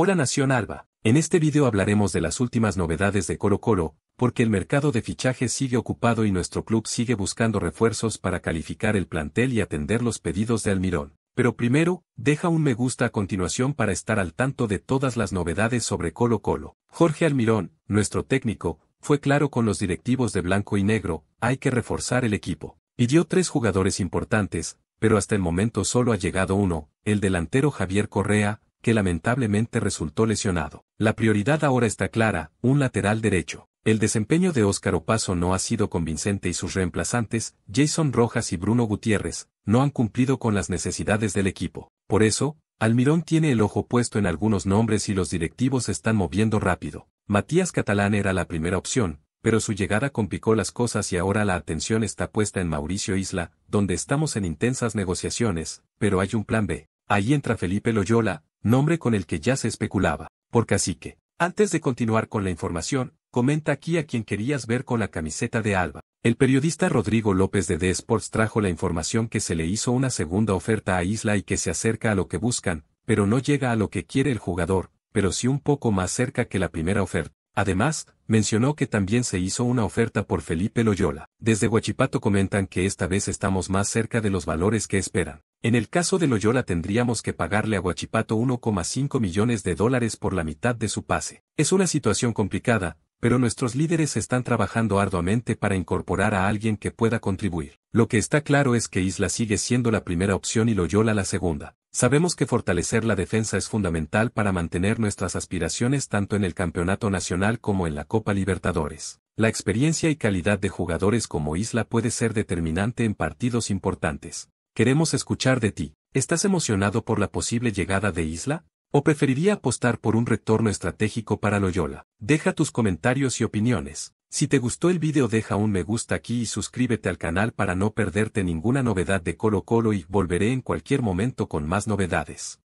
Hola Nación Alba. En este vídeo hablaremos de las últimas novedades de Colo Colo, porque el mercado de fichajes sigue ocupado y nuestro club sigue buscando refuerzos para calificar el plantel y atender los pedidos de Almirón. Pero primero, deja un me gusta a continuación para estar al tanto de todas las novedades sobre Colo Colo. Jorge Almirón, nuestro técnico, fue claro con los directivos de blanco y negro, hay que reforzar el equipo. Pidió tres jugadores importantes, pero hasta el momento solo ha llegado uno, el delantero Javier Correa, que lamentablemente resultó lesionado. La prioridad ahora está clara, un lateral derecho. El desempeño de Óscar Opaso no ha sido convincente y sus reemplazantes, Jason Rojas y Bruno Gutiérrez, no han cumplido con las necesidades del equipo. Por eso, Almirón tiene el ojo puesto en algunos nombres y los directivos se están moviendo rápido. Matías Catalán era la primera opción, pero su llegada complicó las cosas y ahora la atención está puesta en Mauricio Isla, donde estamos en intensas negociaciones, pero hay un plan B. Ahí entra Felipe Loyola, nombre con el que ya se especulaba, Porque así que, Antes de continuar con la información, comenta aquí a quien querías ver con la camiseta de Alba. El periodista Rodrigo López de The Sports trajo la información que se le hizo una segunda oferta a Isla y que se acerca a lo que buscan, pero no llega a lo que quiere el jugador, pero sí un poco más cerca que la primera oferta. Además, mencionó que también se hizo una oferta por Felipe Loyola. Desde Huachipato comentan que esta vez estamos más cerca de los valores que esperan. En el caso de Loyola tendríamos que pagarle a Guachipato 1,5 millones de dólares por la mitad de su pase. Es una situación complicada, pero nuestros líderes están trabajando arduamente para incorporar a alguien que pueda contribuir. Lo que está claro es que Isla sigue siendo la primera opción y Loyola la segunda. Sabemos que fortalecer la defensa es fundamental para mantener nuestras aspiraciones tanto en el Campeonato Nacional como en la Copa Libertadores. La experiencia y calidad de jugadores como Isla puede ser determinante en partidos importantes. Queremos escuchar de ti. ¿Estás emocionado por la posible llegada de Isla? ¿O preferiría apostar por un retorno estratégico para Loyola? Deja tus comentarios y opiniones. Si te gustó el video deja un me gusta aquí y suscríbete al canal para no perderte ninguna novedad de Colo Colo y volveré en cualquier momento con más novedades.